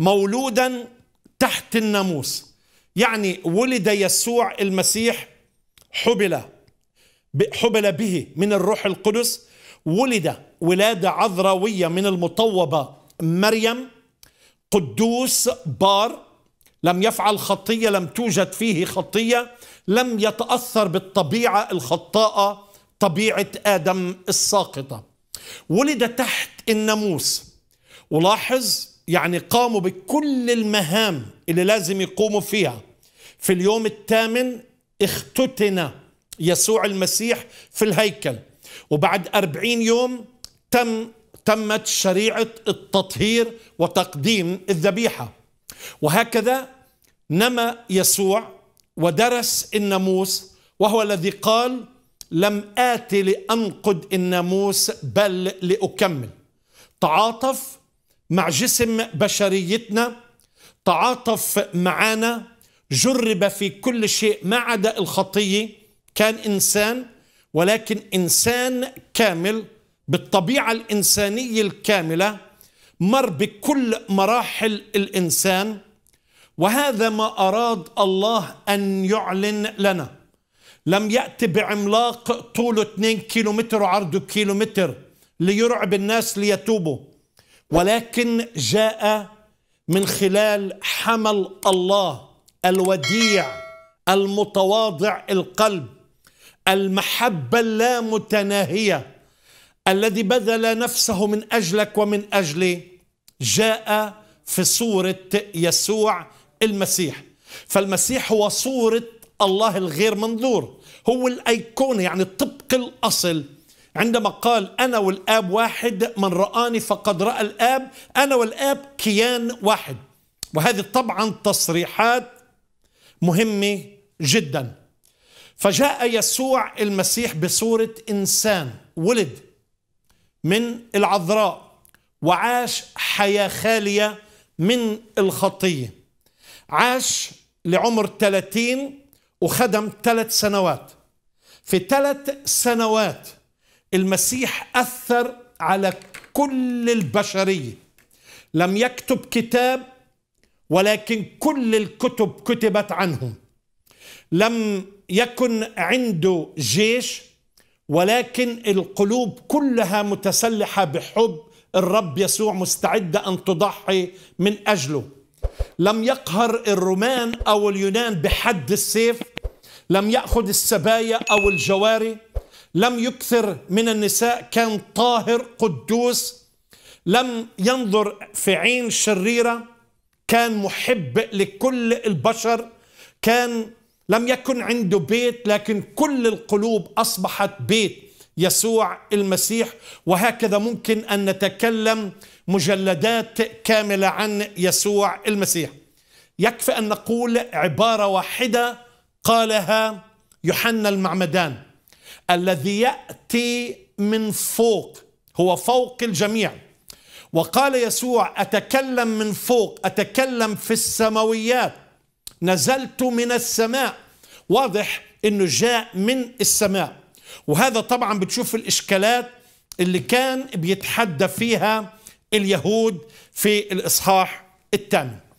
مولودا تحت الناموس يعني ولد يسوع المسيح حبل حبل به من الروح القدس ولد ولادة عذراوية من المطوبة مريم قدوس بار لم يفعل خطية لم توجد فيه خطية لم يتأثر بالطبيعة الخطاءة طبيعة آدم الساقطة ولد تحت الناموس ولاحظ يعني قاموا بكل المهام اللي لازم يقوموا فيها في اليوم الثامن اختتن يسوع المسيح في الهيكل وبعد أربعين يوم تم تمت شريعة التطهير وتقديم الذبيحة وهكذا نما يسوع ودرس الناموس وهو الذي قال لم آتي لأنقد الناموس بل لأكمل تعاطف مع جسم بشريتنا تعاطف معنا جرب في كل شيء ما عدا الخطيه كان انسان ولكن انسان كامل بالطبيعه الانسانيه الكامله مر بكل مراحل الانسان وهذا ما اراد الله ان يعلن لنا لم ياتي بعملاق طوله 2 كيلومتر وعرضه كيلومتر ليرعب الناس ليتوبوا ولكن جاء من خلال حمل الله الوديع المتواضع القلب المحبة اللامتناهية الذي بذل نفسه من أجلك ومن أجلي جاء في صورة يسوع المسيح فالمسيح هو صورة الله الغير منظور هو الأيقونة يعني طبق الأصل عندما قال أنا والآب واحد من رآني فقد رأى الآب أنا والآب كيان واحد وهذه طبعا تصريحات مهمة جدا فجاء يسوع المسيح بصورة إنسان ولد من العذراء وعاش حياة خالية من الخطية عاش لعمر 30 وخدم ثلاث سنوات في ثلاث سنوات المسيح أثر على كل البشرية لم يكتب كتاب ولكن كل الكتب كتبت عنه لم يكن عنده جيش ولكن القلوب كلها متسلحة بحب الرب يسوع مستعدة أن تضحي من أجله لم يقهر الرومان أو اليونان بحد السيف لم يأخذ السبايا أو الجواري لم يكثر من النساء كان طاهر قدوس لم ينظر في عين شريرة كان محب لكل البشر كان لم يكن عنده بيت لكن كل القلوب أصبحت بيت يسوع المسيح وهكذا ممكن أن نتكلم مجلدات كاملة عن يسوع المسيح يكفي أن نقول عبارة واحدة قالها يوحنا المعمدان الذي ياتي من فوق هو فوق الجميع وقال يسوع اتكلم من فوق اتكلم في السماويات نزلت من السماء واضح انه جاء من السماء وهذا طبعا بتشوف الاشكالات اللي كان بيتحدى فيها اليهود في الاصحاح الثامن